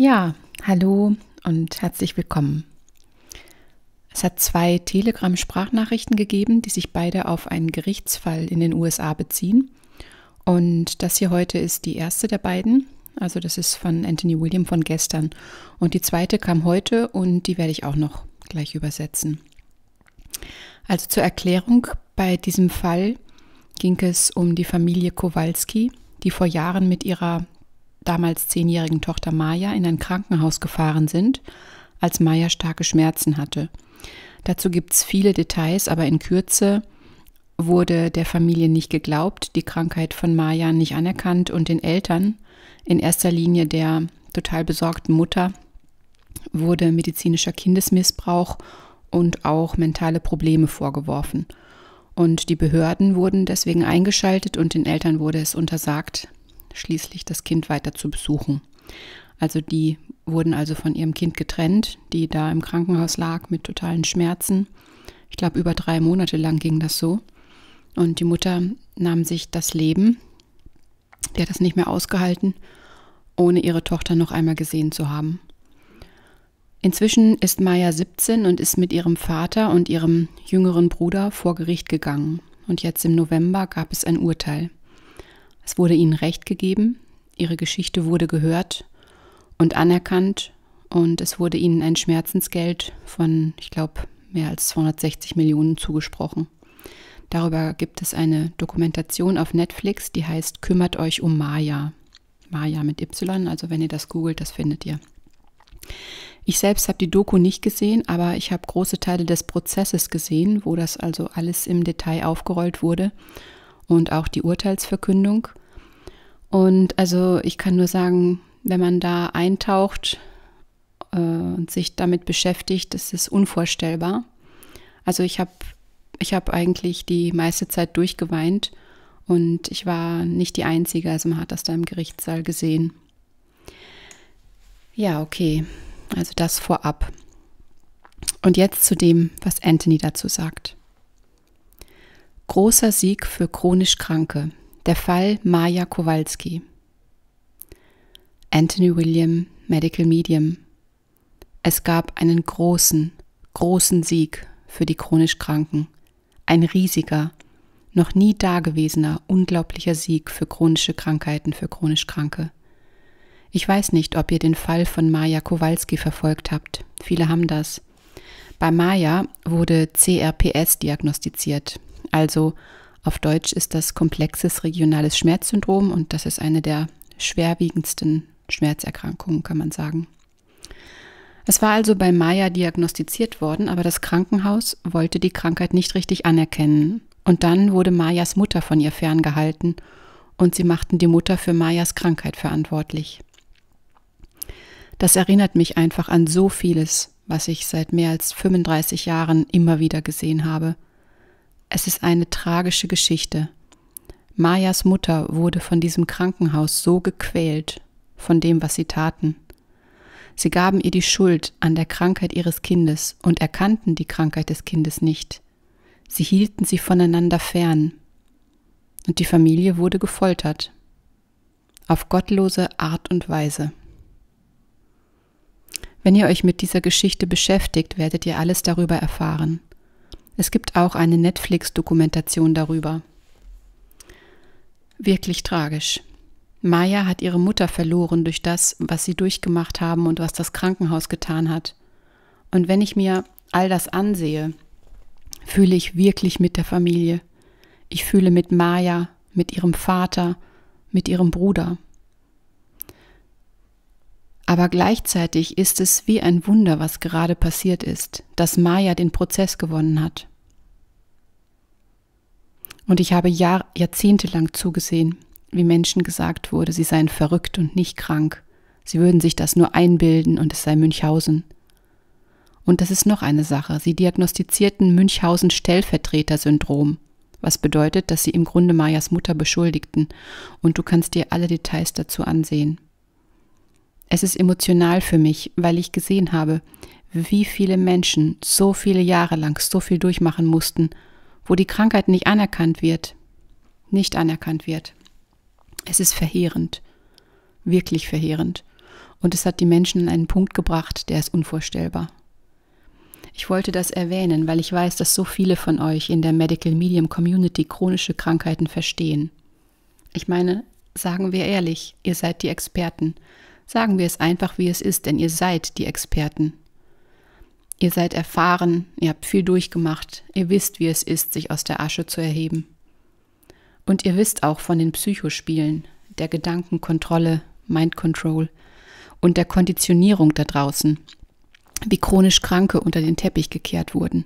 Ja, hallo und herzlich willkommen. Es hat zwei Telegram-Sprachnachrichten gegeben, die sich beide auf einen Gerichtsfall in den USA beziehen. Und das hier heute ist die erste der beiden. Also das ist von Anthony William von gestern. Und die zweite kam heute und die werde ich auch noch gleich übersetzen. Also zur Erklärung, bei diesem Fall ging es um die Familie Kowalski, die vor Jahren mit ihrer damals zehnjährigen Tochter Maya in ein Krankenhaus gefahren sind, als Maya starke Schmerzen hatte. Dazu gibt es viele Details, aber in Kürze wurde der Familie nicht geglaubt, die Krankheit von Maya nicht anerkannt und den Eltern, in erster Linie der total besorgten Mutter, wurde medizinischer Kindesmissbrauch und auch mentale Probleme vorgeworfen. Und die Behörden wurden deswegen eingeschaltet und den Eltern wurde es untersagt, schließlich das Kind weiter zu besuchen. Also die wurden also von ihrem Kind getrennt, die da im Krankenhaus lag mit totalen Schmerzen. Ich glaube, über drei Monate lang ging das so. Und die Mutter nahm sich das Leben. Die hat das nicht mehr ausgehalten, ohne ihre Tochter noch einmal gesehen zu haben. Inzwischen ist Maya 17 und ist mit ihrem Vater und ihrem jüngeren Bruder vor Gericht gegangen. Und jetzt im November gab es ein Urteil. Es wurde ihnen Recht gegeben, ihre Geschichte wurde gehört und anerkannt und es wurde ihnen ein Schmerzensgeld von, ich glaube, mehr als 260 Millionen zugesprochen. Darüber gibt es eine Dokumentation auf Netflix, die heißt Kümmert euch um Maya. Maya mit Y, also wenn ihr das googelt, das findet ihr. Ich selbst habe die Doku nicht gesehen, aber ich habe große Teile des Prozesses gesehen, wo das also alles im Detail aufgerollt wurde und auch die Urteilsverkündung. Und also ich kann nur sagen, wenn man da eintaucht äh, und sich damit beschäftigt, das ist unvorstellbar. Also ich habe ich hab eigentlich die meiste Zeit durchgeweint und ich war nicht die Einzige, also man hat das da im Gerichtssaal gesehen. Ja, okay, also das vorab. Und jetzt zu dem, was Anthony dazu sagt. Großer Sieg für chronisch Kranke. Der Fall Maja Kowalski. Anthony William, Medical Medium. Es gab einen großen, großen Sieg für die chronisch Kranken. Ein riesiger, noch nie dagewesener, unglaublicher Sieg für chronische Krankheiten, für chronisch Kranke. Ich weiß nicht, ob ihr den Fall von Maja Kowalski verfolgt habt. Viele haben das. Bei Maja wurde CRPS diagnostiziert, also auf Deutsch ist das komplexes regionales Schmerzsyndrom und das ist eine der schwerwiegendsten Schmerzerkrankungen, kann man sagen. Es war also bei Maya diagnostiziert worden, aber das Krankenhaus wollte die Krankheit nicht richtig anerkennen. Und dann wurde Mayas Mutter von ihr ferngehalten und sie machten die Mutter für Mayas Krankheit verantwortlich. Das erinnert mich einfach an so vieles, was ich seit mehr als 35 Jahren immer wieder gesehen habe – es ist eine tragische Geschichte. Mayas Mutter wurde von diesem Krankenhaus so gequält, von dem, was sie taten. Sie gaben ihr die Schuld an der Krankheit ihres Kindes und erkannten die Krankheit des Kindes nicht. Sie hielten sie voneinander fern. Und die Familie wurde gefoltert. Auf gottlose Art und Weise. Wenn ihr euch mit dieser Geschichte beschäftigt, werdet ihr alles darüber erfahren. Es gibt auch eine Netflix-Dokumentation darüber. Wirklich tragisch. Maya hat ihre Mutter verloren durch das, was sie durchgemacht haben und was das Krankenhaus getan hat. Und wenn ich mir all das ansehe, fühle ich wirklich mit der Familie. Ich fühle mit Maya, mit ihrem Vater, mit ihrem Bruder. Aber gleichzeitig ist es wie ein Wunder, was gerade passiert ist, dass Maya den Prozess gewonnen hat. Und ich habe Jahr, jahrzehntelang zugesehen, wie Menschen gesagt wurde, sie seien verrückt und nicht krank. Sie würden sich das nur einbilden und es sei Münchhausen. Und das ist noch eine Sache. Sie diagnostizierten Münchhausen-Stellvertreter-Syndrom, was bedeutet, dass sie im Grunde Mayas Mutter beschuldigten. Und du kannst dir alle Details dazu ansehen. Es ist emotional für mich, weil ich gesehen habe, wie viele Menschen so viele Jahre lang so viel durchmachen mussten, wo die Krankheit nicht anerkannt wird, nicht anerkannt wird. Es ist verheerend, wirklich verheerend. Und es hat die Menschen an einen Punkt gebracht, der ist unvorstellbar. Ich wollte das erwähnen, weil ich weiß, dass so viele von euch in der Medical Medium Community chronische Krankheiten verstehen. Ich meine, sagen wir ehrlich, ihr seid die Experten. Sagen wir es einfach, wie es ist, denn ihr seid die Experten. Ihr seid erfahren, ihr habt viel durchgemacht, ihr wisst, wie es ist, sich aus der Asche zu erheben. Und ihr wisst auch von den Psychospielen, der Gedankenkontrolle, Mind Control und der Konditionierung da draußen, wie chronisch Kranke unter den Teppich gekehrt wurden.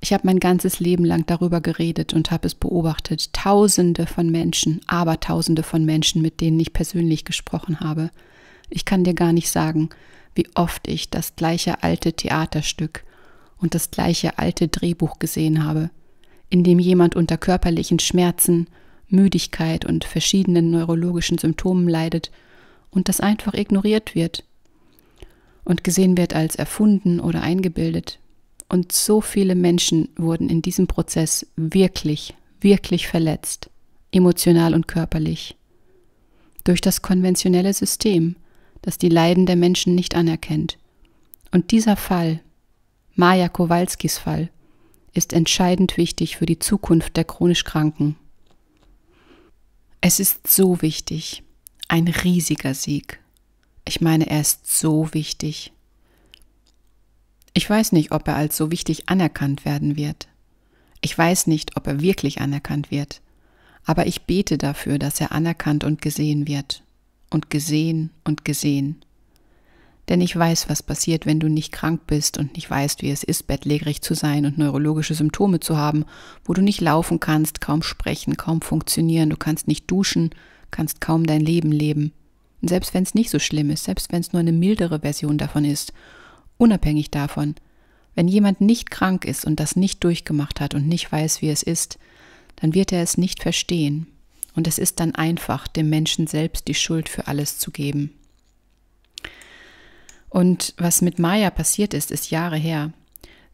Ich habe mein ganzes Leben lang darüber geredet und habe es beobachtet. Tausende von Menschen, aber Tausende von Menschen, mit denen ich persönlich gesprochen habe. Ich kann dir gar nicht sagen, wie oft ich das gleiche alte Theaterstück und das gleiche alte Drehbuch gesehen habe, in dem jemand unter körperlichen Schmerzen, Müdigkeit und verschiedenen neurologischen Symptomen leidet und das einfach ignoriert wird und gesehen wird als erfunden oder eingebildet. Und so viele Menschen wurden in diesem Prozess wirklich, wirklich verletzt, emotional und körperlich, durch das konventionelle System – das die Leiden der Menschen nicht anerkennt. Und dieser Fall, Maja Kowalskis Fall, ist entscheidend wichtig für die Zukunft der chronisch Kranken. Es ist so wichtig, ein riesiger Sieg. Ich meine, er ist so wichtig. Ich weiß nicht, ob er als so wichtig anerkannt werden wird. Ich weiß nicht, ob er wirklich anerkannt wird, aber ich bete dafür, dass er anerkannt und gesehen wird und gesehen und gesehen. Denn ich weiß, was passiert, wenn du nicht krank bist und nicht weißt, wie es ist, bettlägerig zu sein und neurologische Symptome zu haben, wo du nicht laufen kannst, kaum sprechen, kaum funktionieren, du kannst nicht duschen, kannst kaum dein Leben leben. Und selbst wenn es nicht so schlimm ist, selbst wenn es nur eine mildere Version davon ist, unabhängig davon, wenn jemand nicht krank ist und das nicht durchgemacht hat und nicht weiß, wie es ist, dann wird er es nicht verstehen. Und es ist dann einfach, dem Menschen selbst die Schuld für alles zu geben. Und was mit Maya passiert ist, ist Jahre her.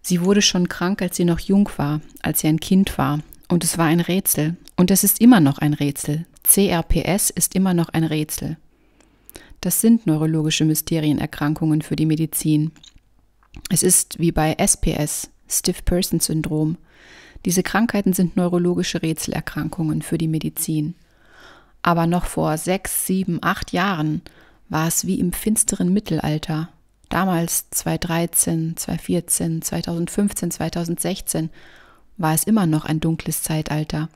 Sie wurde schon krank, als sie noch jung war, als sie ein Kind war. Und es war ein Rätsel. Und es ist immer noch ein Rätsel. CRPS ist immer noch ein Rätsel. Das sind neurologische Mysterienerkrankungen für die Medizin. Es ist wie bei SPS, Stiff Person Syndrom, diese Krankheiten sind neurologische Rätselerkrankungen für die Medizin. Aber noch vor sechs, sieben, acht Jahren war es wie im finsteren Mittelalter. Damals 2013, 2014, 2015, 2016 war es immer noch ein dunkles Zeitalter.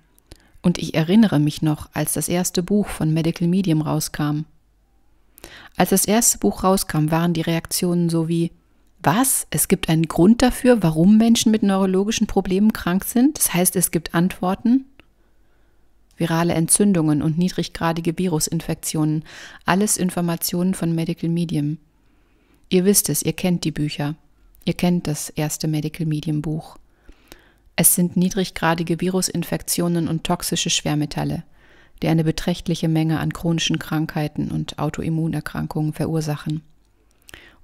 Und ich erinnere mich noch, als das erste Buch von Medical Medium rauskam. Als das erste Buch rauskam, waren die Reaktionen so wie was? Es gibt einen Grund dafür, warum Menschen mit neurologischen Problemen krank sind. Das heißt, es gibt Antworten. Virale Entzündungen und niedriggradige Virusinfektionen. Alles Informationen von Medical Medium. Ihr wisst es, ihr kennt die Bücher. Ihr kennt das erste Medical Medium Buch. Es sind niedriggradige Virusinfektionen und toxische Schwermetalle, die eine beträchtliche Menge an chronischen Krankheiten und Autoimmunerkrankungen verursachen.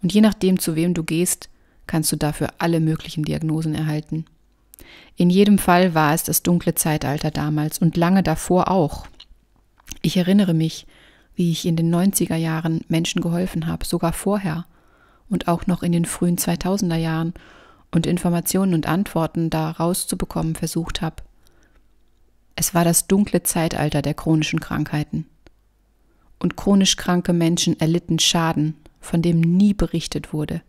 Und je nachdem, zu wem du gehst, kannst du dafür alle möglichen Diagnosen erhalten. In jedem Fall war es das dunkle Zeitalter damals und lange davor auch. Ich erinnere mich, wie ich in den 90er Jahren Menschen geholfen habe, sogar vorher und auch noch in den frühen 2000er Jahren und Informationen und Antworten da rauszubekommen versucht habe. Es war das dunkle Zeitalter der chronischen Krankheiten. Und chronisch kranke Menschen erlitten Schaden von dem nie berichtet wurde,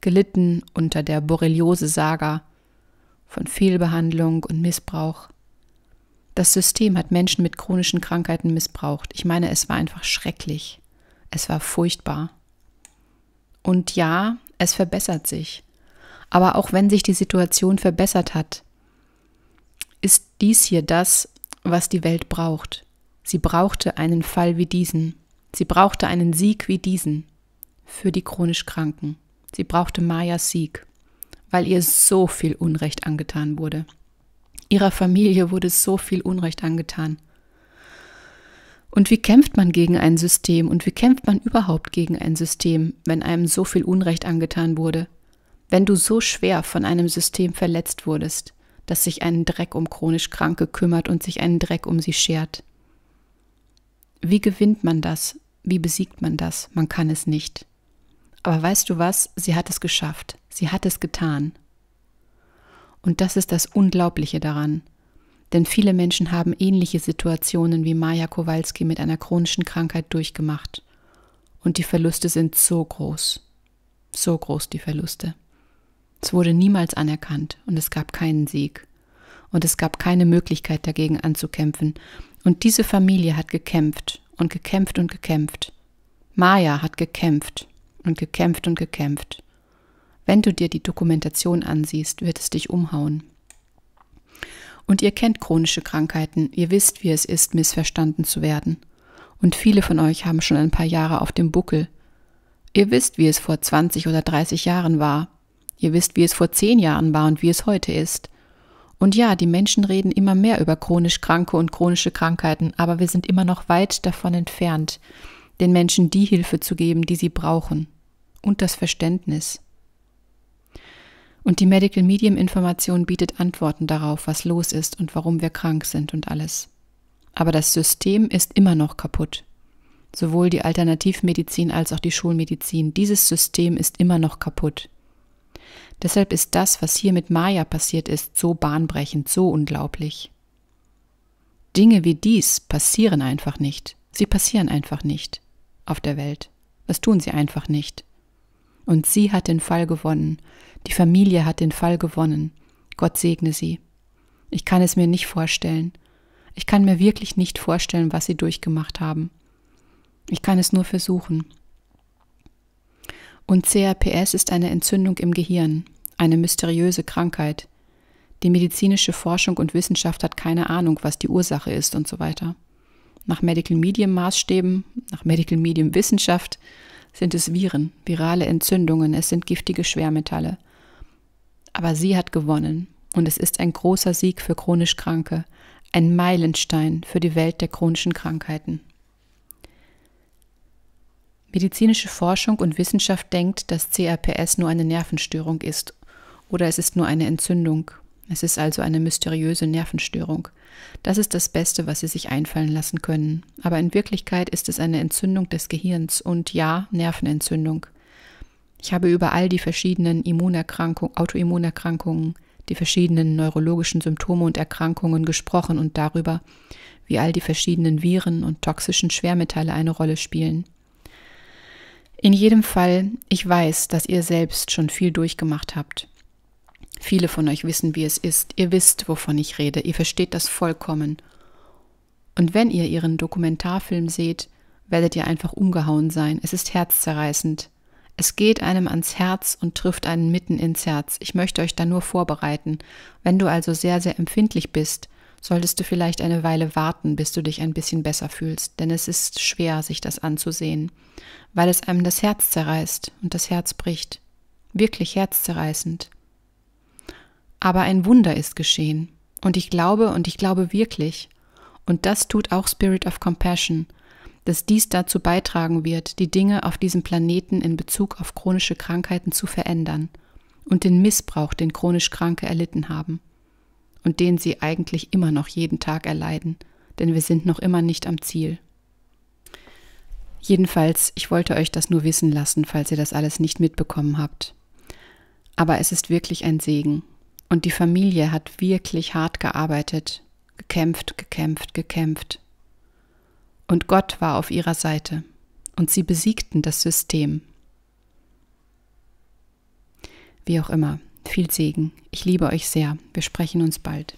gelitten unter der Borreliose-Saga von Fehlbehandlung und Missbrauch. Das System hat Menschen mit chronischen Krankheiten missbraucht. Ich meine, es war einfach schrecklich. Es war furchtbar. Und ja, es verbessert sich. Aber auch wenn sich die Situation verbessert hat, ist dies hier das, was die Welt braucht. Sie brauchte einen Fall wie diesen. Sie brauchte einen Sieg wie diesen für die chronisch Kranken. Sie brauchte Mayas Sieg, weil ihr so viel Unrecht angetan wurde. Ihrer Familie wurde so viel Unrecht angetan. Und wie kämpft man gegen ein System und wie kämpft man überhaupt gegen ein System, wenn einem so viel Unrecht angetan wurde? Wenn du so schwer von einem System verletzt wurdest, das sich einen Dreck um chronisch Kranke kümmert und sich einen Dreck um sie schert. Wie gewinnt man das? Wie besiegt man das? Man kann es nicht. Aber weißt du was? Sie hat es geschafft. Sie hat es getan. Und das ist das Unglaubliche daran. Denn viele Menschen haben ähnliche Situationen wie Maja Kowalski mit einer chronischen Krankheit durchgemacht. Und die Verluste sind so groß. So groß die Verluste. Es wurde niemals anerkannt und es gab keinen Sieg. Und es gab keine Möglichkeit dagegen anzukämpfen. Und diese Familie hat gekämpft und gekämpft und gekämpft. Maya hat gekämpft und gekämpft und gekämpft. Wenn du dir die Dokumentation ansiehst, wird es dich umhauen. Und ihr kennt chronische Krankheiten, ihr wisst, wie es ist, missverstanden zu werden. Und viele von euch haben schon ein paar Jahre auf dem Buckel. Ihr wisst, wie es vor 20 oder 30 Jahren war. Ihr wisst, wie es vor 10 Jahren war und wie es heute ist. Und ja, die Menschen reden immer mehr über chronisch Kranke und chronische Krankheiten, aber wir sind immer noch weit davon entfernt, den Menschen die Hilfe zu geben, die sie brauchen und das Verständnis. Und die Medical Medium Information bietet Antworten darauf, was los ist und warum wir krank sind und alles. Aber das System ist immer noch kaputt. Sowohl die Alternativmedizin als auch die Schulmedizin. Dieses System ist immer noch kaputt. Deshalb ist das, was hier mit Maya passiert ist, so bahnbrechend, so unglaublich. Dinge wie dies passieren einfach nicht. Sie passieren einfach nicht auf der Welt. Das tun sie einfach nicht. Und sie hat den Fall gewonnen. Die Familie hat den Fall gewonnen. Gott segne sie. Ich kann es mir nicht vorstellen. Ich kann mir wirklich nicht vorstellen, was sie durchgemacht haben. Ich kann es nur versuchen. Und CRPS ist eine Entzündung im Gehirn, eine mysteriöse Krankheit. Die medizinische Forschung und Wissenschaft hat keine Ahnung, was die Ursache ist und so weiter. Nach Medical Medium Maßstäben, nach Medical Medium Wissenschaft sind es Viren, virale Entzündungen, es sind giftige Schwermetalle. Aber sie hat gewonnen und es ist ein großer Sieg für chronisch Kranke, ein Meilenstein für die Welt der chronischen Krankheiten. Medizinische Forschung und Wissenschaft denkt, dass CRPS nur eine Nervenstörung ist oder es ist nur eine Entzündung es ist also eine mysteriöse Nervenstörung. Das ist das Beste, was Sie sich einfallen lassen können. Aber in Wirklichkeit ist es eine Entzündung des Gehirns und ja, Nervenentzündung. Ich habe über all die verschiedenen Immunerkrankungen, Autoimmunerkrankungen, die verschiedenen neurologischen Symptome und Erkrankungen gesprochen und darüber, wie all die verschiedenen Viren und toxischen Schwermetalle eine Rolle spielen. In jedem Fall, ich weiß, dass ihr selbst schon viel durchgemacht habt. Viele von euch wissen, wie es ist. Ihr wisst, wovon ich rede. Ihr versteht das vollkommen. Und wenn ihr ihren Dokumentarfilm seht, werdet ihr einfach umgehauen sein. Es ist herzzerreißend. Es geht einem ans Herz und trifft einen mitten ins Herz. Ich möchte euch da nur vorbereiten. Wenn du also sehr, sehr empfindlich bist, solltest du vielleicht eine Weile warten, bis du dich ein bisschen besser fühlst, denn es ist schwer, sich das anzusehen, weil es einem das Herz zerreißt und das Herz bricht. Wirklich herzzerreißend. Aber ein Wunder ist geschehen. Und ich glaube, und ich glaube wirklich, und das tut auch Spirit of Compassion, dass dies dazu beitragen wird, die Dinge auf diesem Planeten in Bezug auf chronische Krankheiten zu verändern und den Missbrauch, den chronisch Kranke erlitten haben und den sie eigentlich immer noch jeden Tag erleiden, denn wir sind noch immer nicht am Ziel. Jedenfalls, ich wollte euch das nur wissen lassen, falls ihr das alles nicht mitbekommen habt. Aber es ist wirklich ein Segen, und die Familie hat wirklich hart gearbeitet, gekämpft, gekämpft, gekämpft. Und Gott war auf ihrer Seite und sie besiegten das System. Wie auch immer, viel Segen. Ich liebe euch sehr. Wir sprechen uns bald.